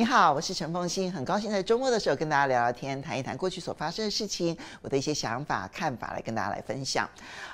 你好，我是陈凤欣，很高兴在周末的时候跟大家聊聊天，谈一谈过去所发生的事情，我的一些想法、看法来跟大家来分享。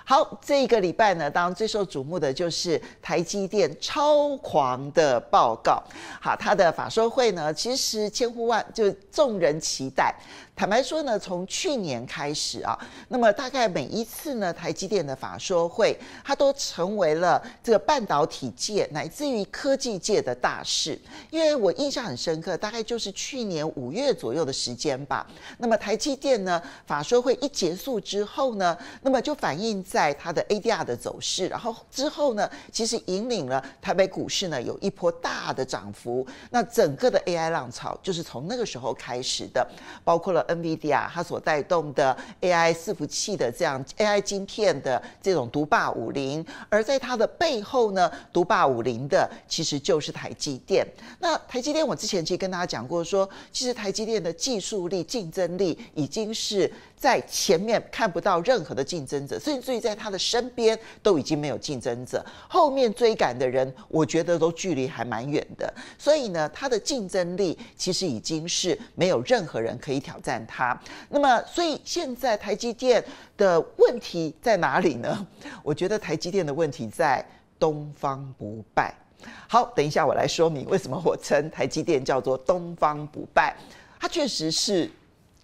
好，这一个礼拜呢，当然最受瞩目的就是台积电超狂的报告。好，它的法说会呢，其实千呼万就，众人期待。坦白说呢，从去年开始啊，那么大概每一次呢，台积电的法说会，它都成为了这个半导体界乃至于科技界的大事。因为我印象很深刻，大概就是去年五月左右的时间吧。那么台积电呢，法说会一结束之后呢，那么就反映在它的 ADR 的走势，然后之后呢，其实引领了台北股市呢有一波大的涨幅。那整个的 AI 浪潮就是从那个时候开始的，包括了。NVIDIA 它所带动的 AI 伺服器的这样 AI 晶片的这种独霸武林，而在它的背后呢，独霸武林的其实就是台积电。那台积电，我之前其实跟大家讲过，说其实台积电的技术力、竞争力已经是。在前面看不到任何的竞争者，甚至在他的身边都已经没有竞争者，后面追赶的人，我觉得都距离还蛮远的。所以呢，他的竞争力其实已经是没有任何人可以挑战他。那么，所以现在台积电的问题在哪里呢？我觉得台积电的问题在东方不败。好，等一下我来说明为什么我称台积电叫做东方不败。它确实是。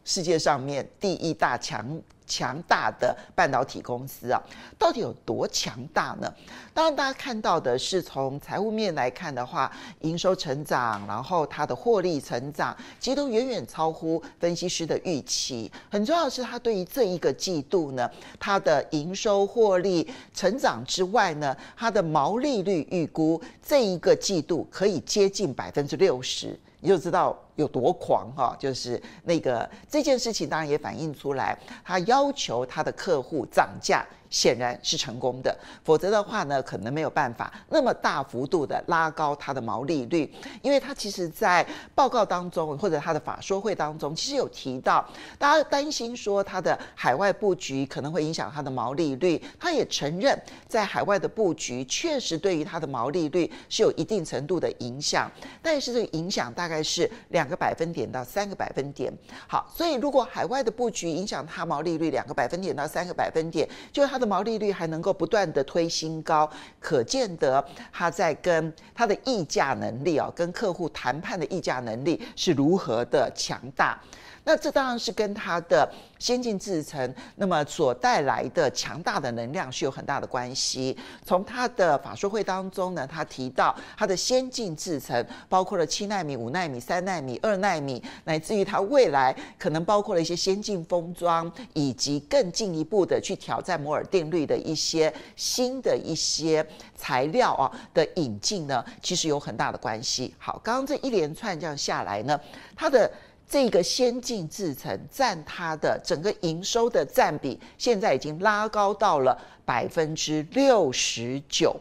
世界上面第一大强强大的半导体公司啊，到底有多强大呢？当然，大家看到的是从财务面来看的话，营收成长，然后它的获利成长，其实都远远超乎分析师的预期。很重要的是，它对于这一个季度呢，它的营收获利成长之外呢，它的毛利率预估这一个季度可以接近百分之六十，你就知道。有多狂哈，就是那个这件事情，当然也反映出来，他要求他的客户涨价，显然是成功的。否则的话呢，可能没有办法那么大幅度的拉高他的毛利率，因为他其实在报告当中或者他的法说会当中，其实有提到，大家担心说他的海外布局可能会影响他的毛利率。他也承认，在海外的布局确实对于他的毛利率是有一定程度的影响，但是这个影响大概是两。两个百分点到三个百分点，好，所以如果海外的布局影响它毛利率两个百分点到三个百分点，就它的毛利率还能够不断的推新高，可见得它在跟它的议价能力哦，跟客户谈判的议价能力是如何的强大。那这当然是跟它的先进制程，那么所带来的强大的能量是有很大的关系。从他的法说会当中呢，他提到他的先进制程包括了七纳米、五纳米、三纳米、二纳米，乃至于他未来可能包括了一些先进封装，以及更进一步的去挑战摩尔定律的一些新的一些材料啊的引进呢，其实有很大的关系。好，刚刚这一连串这样下来呢，它的。这个先进制程占它的整个营收的占比，现在已经拉高到了百分之六十九。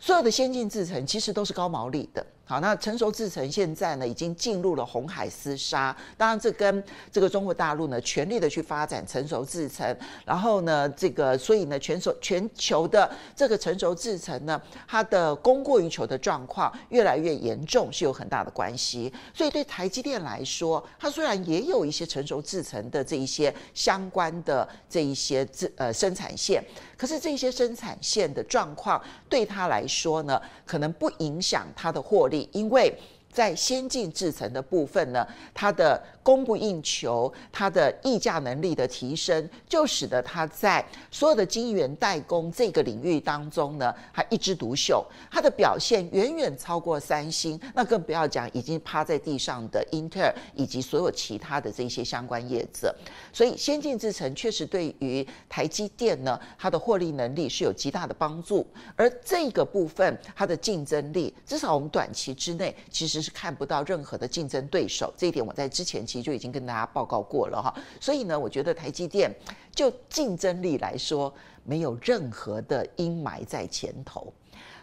所有的先进制程其实都是高毛利的。好，那成熟制程现在呢，已经进入了红海厮杀。当然，这跟这个中国大陆呢，全力的去发展成熟制程，然后呢，这个所以呢，全球全球的这个成熟制程呢，它的供过于求的状况越来越严重，是有很大的关系。所以对台积电来说，它虽然也有一些成熟制程的这一些相关的这一些制呃生产线。可是这些生产线的状况对他来说呢，可能不影响他的获利，因为。在先进制程的部分呢，它的供不应求，它的溢价能力的提升，就使得它在所有的晶圆代工这个领域当中呢，它一枝独秀，它的表现远远超过三星，那更不要讲已经趴在地上的英特尔以及所有其他的这些相关业者。所以，先进制程确实对于台积电呢，它的获利能力是有极大的帮助，而这个部分它的竞争力，至少我们短期之内其实。是看不到任何的竞争对手，这一点我在之前其实就已经跟大家报告过了哈。所以呢，我觉得台积电就竞争力来说，没有任何的阴霾在前头。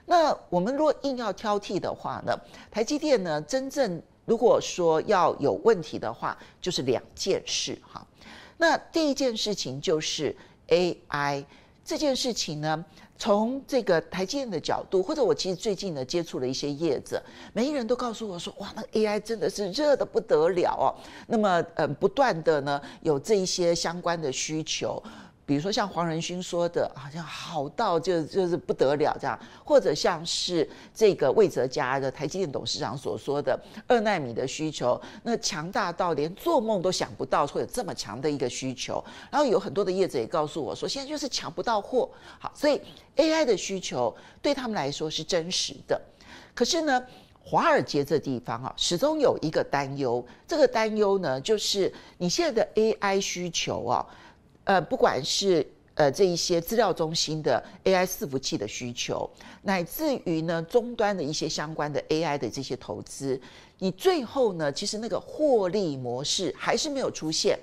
那我们若硬要挑剔的话呢，台积电呢，真正如果说要有问题的话，就是两件事哈。那第一件事情就是 AI。这件事情呢，从这个台积电的角度，或者我其实最近呢接触了一些业者，每一人都告诉我说：“哇，那 AI 真的是热的不得了哦。”那么，嗯，不断的呢有这一些相关的需求。比如说像黄仁勋说的，好像好到就就是不得了这样，或者像是这个魏哲家的台积电董事长所说的二纳米的需求，那强大到连做梦都想不到会有这么强的一个需求。然后有很多的业者也告诉我说，现在就是抢不到货。好，所以 AI 的需求对他们来说是真实的。可是呢，华尔街这地方啊，始终有一个担忧，这个担忧呢，就是你现在的 AI 需求啊。呃，不管是呃这一些资料中心的 AI 伺服器的需求，乃至于呢终端的一些相关的 AI 的这些投资，你最后呢，其实那个获利模式还是没有出现。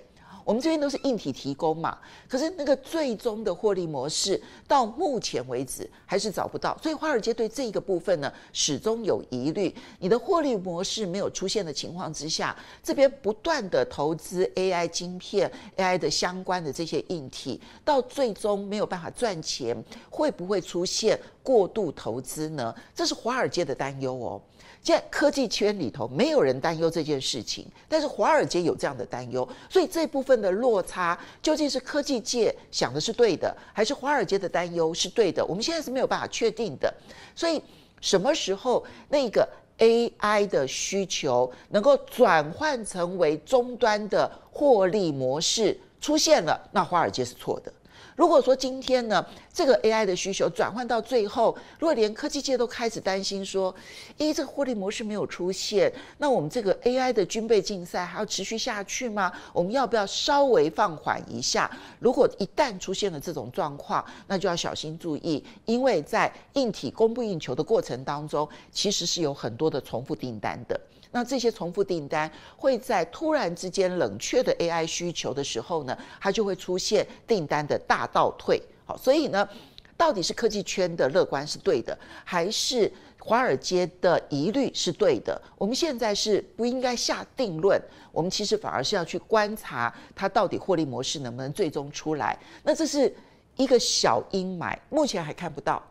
我们这边都是硬体提供嘛，可是那个最终的获利模式到目前为止还是找不到，所以华尔街对这一个部分呢始终有疑虑。你的获利模式没有出现的情况之下，这边不断的投资 AI 晶片、AI 的相关的这些硬体，到最终没有办法赚钱，会不会出现？过度投资呢，这是华尔街的担忧哦。现在科技圈里头没有人担忧这件事情，但是华尔街有这样的担忧，所以这部分的落差究竟是科技界想的是对的，还是华尔街的担忧是对的？我们现在是没有办法确定的。所以什么时候那个 AI 的需求能够转换成为终端的获利模式出现了，那华尔街是错的。如果说今天呢，这个 AI 的需求转换到最后，如果连科技界都开始担心说，一这个获利模式没有出现，那我们这个 AI 的军备竞赛还要持续下去吗？我们要不要稍微放缓一下？如果一旦出现了这种状况，那就要小心注意，因为在硬体供不应求的过程当中，其实是有很多的重复订单的。那这些重复订单会在突然之间冷却的 AI 需求的时候呢，它就会出现订单的大倒退。好，所以呢，到底是科技圈的乐观是对的，还是华尔街的疑虑是对的？我们现在是不应该下定论，我们其实反而是要去观察它到底获利模式能不能最终出来。那这是一个小阴霾，目前还看不到，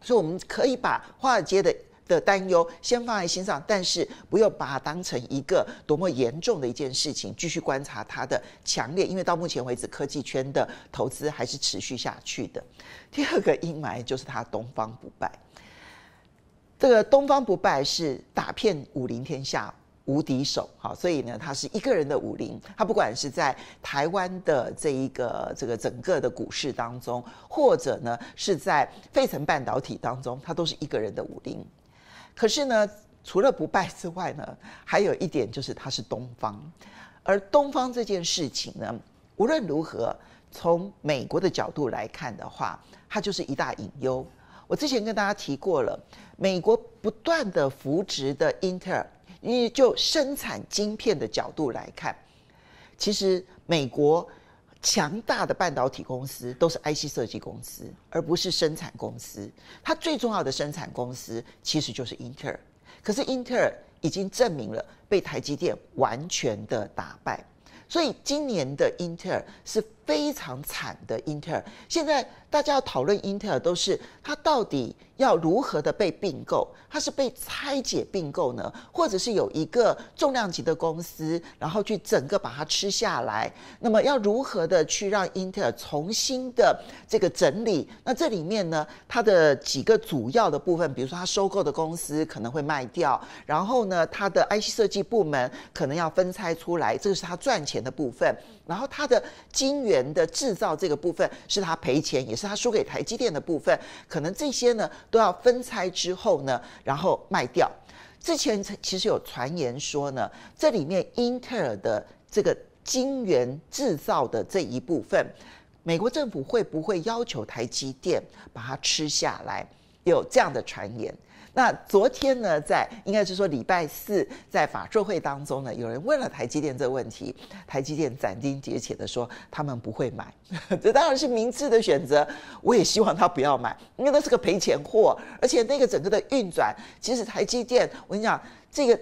所以我们可以把华尔街的。的担忧先放在心上，但是不要把它当成一个多么严重的一件事情。继续观察它的强烈，因为到目前为止，科技圈的投资还是持续下去的。第二个阴霾就是它东方不败。这个东方不败是打遍武林天下无敌手，好，所以呢，他是一个人的武林。他不管是在台湾的这一个这个整个的股市当中，或者呢是在费城半导体当中，他都是一个人的武林。可是呢，除了不败之外呢，还有一点就是它是东方，而东方这件事情呢，无论如何从美国的角度来看的话，它就是一大隐忧。我之前跟大家提过了，美国不断的扶植的英特尔，因为就生产晶片的角度来看，其实美国。强大的半导体公司都是 IC 设计公司，而不是生产公司。它最重要的生产公司其实就是英特尔。可是英特尔已经证明了被台积电完全的打败，所以今年的英特尔是。非常惨的英特尔，现在大家要讨论英特尔，都是它到底要如何的被并购？它是被拆解并购呢，或者是有一个重量级的公司，然后去整个把它吃下来？那么要如何的去让英特尔重新的这个整理？那这里面呢，它的几个主要的部分，比如说它收购的公司可能会卖掉，然后呢，它的 IC 设计部门可能要分拆出来，这个是它赚钱的部分，然后它的经营。人的制造这个部分是他赔钱，也是他输给台积电的部分，可能这些呢都要分拆之后呢，然后卖掉。之前其实有传言说呢，这里面英特尔的这个晶圆制造的这一部分，美国政府会不会要求台积电把它吃下来？有这样的传言。那昨天呢，在应该是说礼拜四在法说会当中呢，有人问了台积电这个问题，台积电斩钉截铁的说他们不会买，这当然是明智的选择。我也希望他不要买，因为那是个赔钱货，而且那个整个的运转，其实台积电，我跟你讲，这个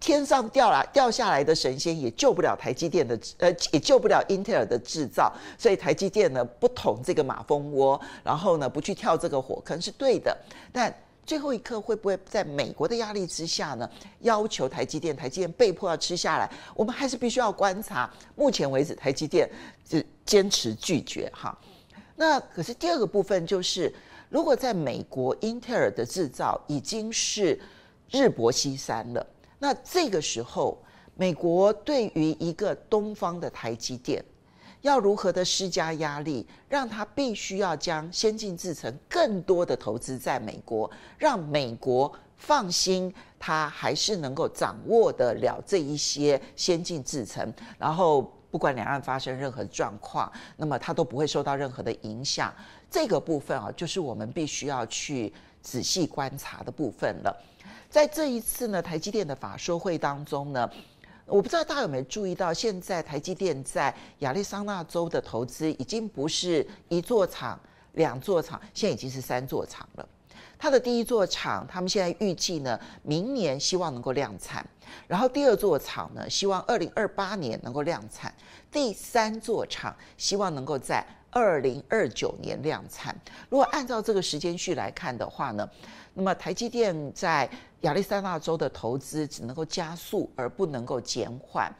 天上掉来掉下来的神仙也救不了台积电的，呃，也救不了英特尔的制造，所以台积电呢，不捅这个马蜂窝，然后呢，不去跳这个火坑是对的，但。最后一刻会不会在美国的压力之下呢？要求台积电，台积电被迫要吃下来，我们还是必须要观察。目前为止，台积电是坚持拒绝哈。那可是第二个部分就是，如果在美国，英特尔的制造已经是日薄西山了，那这个时候，美国对于一个东方的台积电。要如何的施加压力，让他必须要将先进制程更多的投资在美国，让美国放心，他还是能够掌握得了这一些先进制程，然后不管两岸发生任何状况，那么他都不会受到任何的影响。这个部分啊，就是我们必须要去仔细观察的部分了。在这一次呢，台积电的法说会当中呢。我不知道大家有没有注意到，现在台积电在亚利桑那州的投资已经不是一座厂、两座厂，现在已经是三座厂了。它的第一座厂，他们现在预计呢，明年希望能够量产；然后第二座厂呢，希望二零二八年能够量产；第三座厂，希望能够在。二零二九年量产。如果按照这个时间序来看的话呢，那么台积电在亚利桑那州的投资只能够加速，而不能够减缓。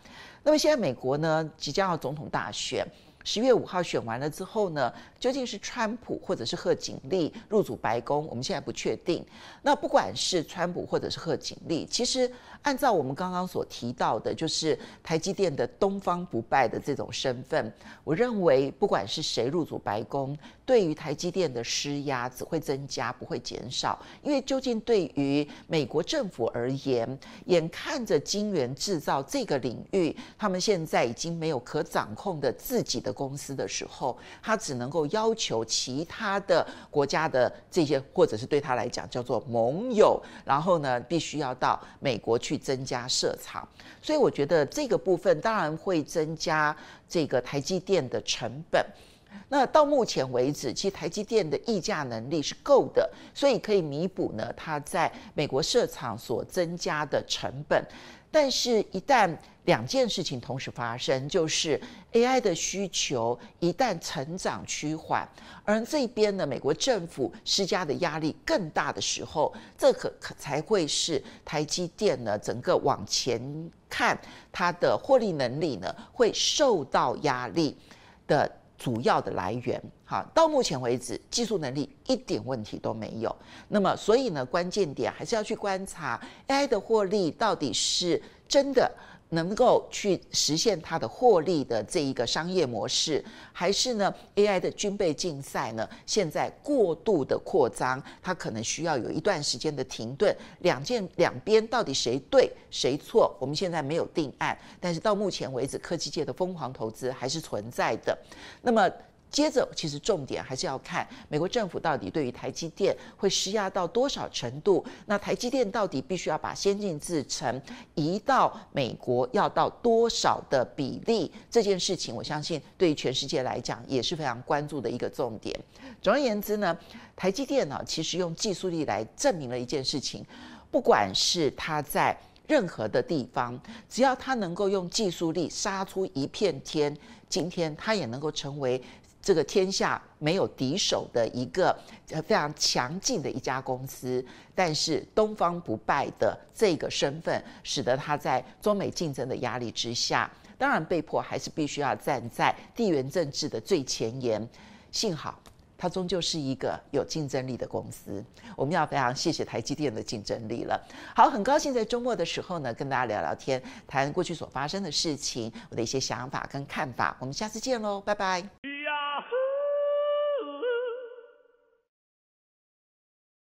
那么现在美国呢，即将要总统大选，十月五号选完了之后呢，究竟是川普或者是贺锦丽入主白宫，我们现在不确定。那不管是川普或者是贺锦丽，其实。按照我们刚刚所提到的，就是台积电的东方不败的这种身份，我认为不管是谁入主白宫，对于台积电的施压只会增加，不会减少。因为究竟对于美国政府而言，眼看着晶圆制造这个领域，他们现在已经没有可掌控的自己的公司的时候，他只能够要求其他的国家的这些，或者是对他来讲叫做盟友，然后呢，必须要到美国去。去增加设厂，所以我觉得这个部分当然会增加这个台积电的成本。那到目前为止，其实台积电的溢价能力是够的，所以可以弥补呢它在美国设厂所增加的成本。但是，一旦两件事情同时发生，就是 AI 的需求一旦成长趋缓，而这边呢，美国政府施加的压力更大的时候，这可可才会是台积电呢整个往前看它的获利能力呢会受到压力的主要的来源。好，到目前为止技术能力一点问题都没有，那么所以呢关键点还是要去观察 AI 的获利到底是真的。能够去实现它的获利的这一个商业模式，还是呢？AI 的军备竞赛呢？现在过度的扩张，它可能需要有一段时间的停顿。两件两边到底谁对谁错，我们现在没有定案。但是到目前为止，科技界的疯狂投资还是存在的。那么。接着，其实重点还是要看美国政府到底对于台积电会施压到多少程度。那台积电到底必须要把先进制程移到美国，要到多少的比例？这件事情，我相信对于全世界来讲也是非常关注的一个重点。总而言之呢，台积电呢，其实用技术力来证明了一件事情：，不管是它在任何的地方，只要它能够用技术力杀出一片天，今天它也能够成为。这个天下没有敌手的一个，非常强劲的一家公司，但是东方不败的这个身份，使得他在中美竞争的压力之下，当然被迫还是必须要站在地缘政治的最前沿。幸好，它终究是一个有竞争力的公司。我们要非常谢谢台积电的竞争力了。好，很高兴在周末的时候呢，跟大家聊聊天，谈过去所发生的事情，我的一些想法跟看法。我们下次见喽，拜拜。